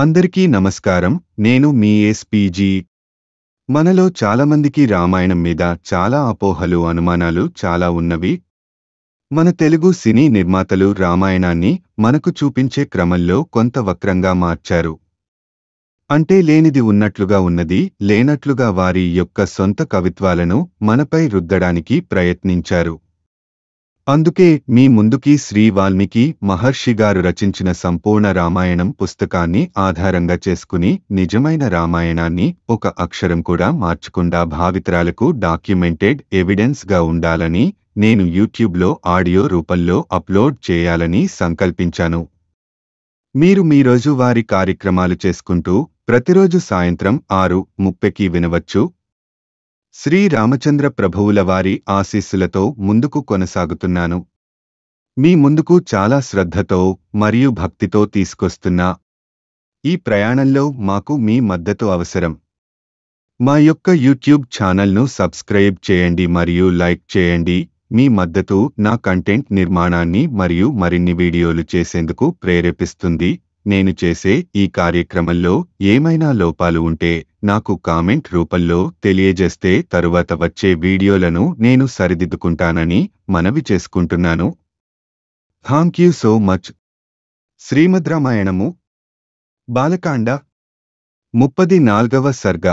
అందరికీ నమస్కారం నేను మీ ఎస్పీజీ మనలో చాలామందికి రామాయణం మీద చాలా అపోహలు అనుమానాలు చాలా ఉన్నవి మన తెలుగు సినీ నిర్మాతలు రామాయణాన్ని మనకు చూపించే క్రమంలో కొంత వక్రంగా మార్చారు అంటే లేనిది ఉన్నట్లుగా ఉన్నది లేనట్లుగా వారి యొక్క సొంత కవిత్వాలను మనపై రుద్దడానికి ప్రయత్నించారు అందుకే మీ ముందుకి శ్రీ వాల్మీకి మహర్షి గారు రచించిన సంపూర్ణ రామాయణం పుస్తకాన్ని ఆధారంగా చేసుకుని నిజమైన రామాయణాన్ని ఒక అక్షరం కూడా మార్చకుండా భావితరాలకు డాక్యుమెంటెడ్ గా ఉండాలని నేను యూట్యూబ్లో ఆడియో రూపంలో అప్లోడ్ చేయాలని సంకల్పించాను మీరు మీ రోజువారీ కార్యక్రమాలు చేసుకుంటూ ప్రతిరోజు సాయంత్రం ఆరు ముప్పైకి వినవచ్చు శ్రీ రామచంద్ర ప్రభువుల వారి ఆశీస్సులతో ముందుకు కొనసాగుతున్నాను మీ ముందుకు చాలా శ్రద్ధతో మరియు భక్తితో తీసుకొస్తున్నా ఈ ప్రయాణంలో మాకు మీ మద్దతు అవసరం మా యొక్క యూట్యూబ్ ఛానల్ను సబ్స్క్రైబ్ చేయండి మరియు లైక్ చేయండి మీ మద్దతు నా కంటెంట్ నిర్మాణాన్ని మరియు మరిన్ని వీడియోలు చేసేందుకు ప్రేరేపిస్తుంది నేను చేసే ఈ కార్యక్రమంలో ఏమైనా లోపాలు ఉంటే నాకు కామెంట్ రూపంలో తెలియజేస్తే తరువాత వచ్చే వీడియోలను నేను సరిదిద్దుకుంటానని మనవి చేసుకుంటున్నాను thank you so much Shrimad రామాయణము బాలకాండ ముప్పది నాల్గవ సర్గ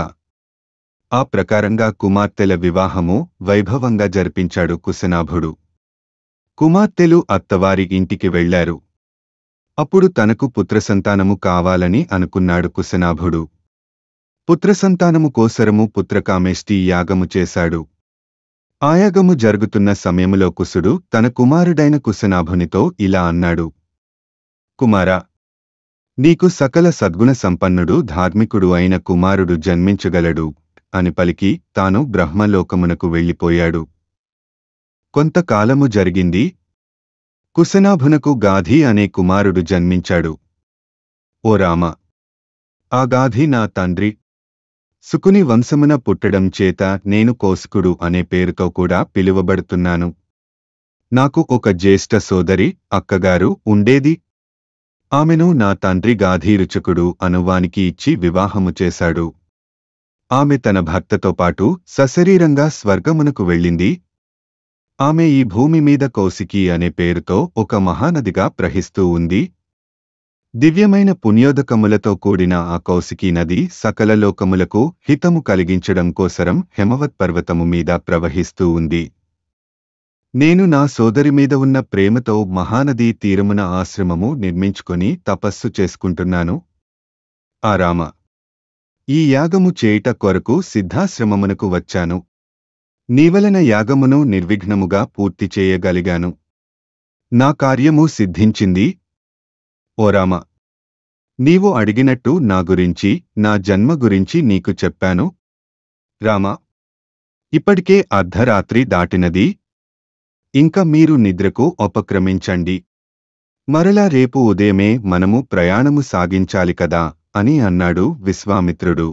ఆ ప్రకారంగా కుమార్తెల వివాహము వైభవంగా జరిపించాడు కుశనాభుడు కుమార్తెలు అత్తవారి ఇంటికి వెళ్లారు అప్పుడు తనకు పుత్రసంతానము కావాలని అనుకున్నాడు కుశనాభుడు పుత్రసంతానము కోసరము పుత్రకామేష్టి యాగము చేశాడు ఆయాగము జరుగుతున్న సమయములో కుసుడు తన కుమారుడైన కుశనాభునితో ఇలా అన్నాడు కుమారా నీకు సకల సద్గుణ సంపన్నుడు ధార్మికుడు అయిన కుమారుడు జన్మించగలడు అని పలికి తాను బ్రహ్మలోకమునకు వెళ్ళిపోయాడు కొంతకాలము జరిగింది కుసనాభునకు గాధి అనే కుమారుడు జన్మించాడు ఓ రామ ఆ గాధి నా తండ్రి సుకుని వంశమున పుట్టడం చేత నేను కోసుకుడు అనే పేరుతో కూడా పిలువబడుతున్నాను నాకు ఒక జ్యేష్ఠ సోదరి అక్కగారు ఉండేది ఆమెను నా తండ్రి గాధీరుచకుడు అనువానికి ఇచ్చి వివాహము చేశాడు ఆమె తన భర్తతో పాటు సశరీరంగా స్వర్గమునకు వెళ్ళింది ఆమె ఈ భూమి మీద కౌశికీ అనే పేరుతో ఒక మహానదిగా ప్రహిస్తూ ఉంది దివ్యమైన పుణ్యోదకములతో కూడిన ఆ కౌశికీ నది సకల లోకములకు హితము కలిగించడం కోసరం హెమవత్ పర్వతము మీద ప్రవహిస్తూ ఉంది నేను నా సోదరి మీద ఉన్న ప్రేమతో మహానది తీరమున ఆశ్రమము నిర్మించుకొని తపస్సు చేసుకుంటున్నాను ఆ రామ ఈ యాగము చేయుట కొరకు సిద్ధాశ్రమమునకు వచ్చాను నీవలన యాగమును నిర్విఘ్నముగా పూర్తి చేయగలిగాను నా కార్యము సిద్ధించింది ఓరామ నీవు అడిగినట్టు నా గురించి నా జన్మ గురించి నీకు చెప్పాను రామ ఇప్పటికే అర్ధరాత్రి దాటినది ఇంకా మీరు నిద్రకు ఉపక్రమించండి మరలా రేపు ఉదయమే మనము ప్రయాణము సాగించాలి కదా అని అన్నాడు విశ్వామిత్రుడు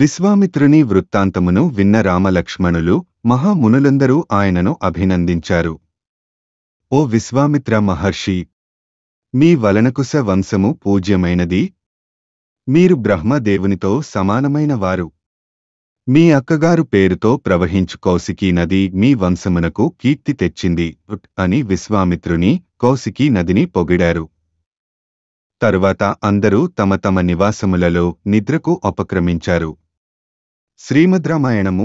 విశ్వామిత్రుని వృత్తాంతమును విన్న రామలక్ష్మణులు మహామునులందరూ ఆయనను అభినందించారు ఓ విశ్వామిత్ర మహర్షి మీ వలనకుశ వంశము పూజ్యమైనది మీరు బ్రహ్మదేవునితో సమానమైన వారు మీ అక్కగారు పేరుతో ప్రవహించు కౌశికీ నది మీ వంశమునకు కీర్తి తెచ్చింది అని విశ్వామిత్రుని కౌశికీ నదిని పొగిడారు తరువాత అందరూ తమ తమ నివాసములలో నిద్రకు అపక్రమించారు శ్రీమద్ రామాయణము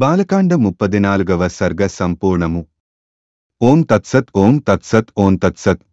బాలకాండ ముప్పది నాలుగవ సర్గ సంపూర్ణము ఓం తత్సత్ ఓం తత్సత్ ఓం తత్సత్